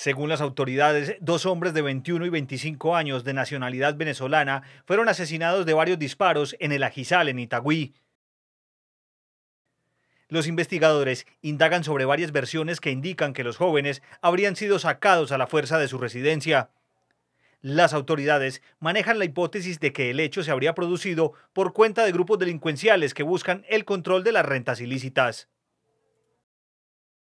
Según las autoridades, dos hombres de 21 y 25 años de nacionalidad venezolana fueron asesinados de varios disparos en el Ajizal, en Itagüí. Los investigadores indagan sobre varias versiones que indican que los jóvenes habrían sido sacados a la fuerza de su residencia. Las autoridades manejan la hipótesis de que el hecho se habría producido por cuenta de grupos delincuenciales que buscan el control de las rentas ilícitas.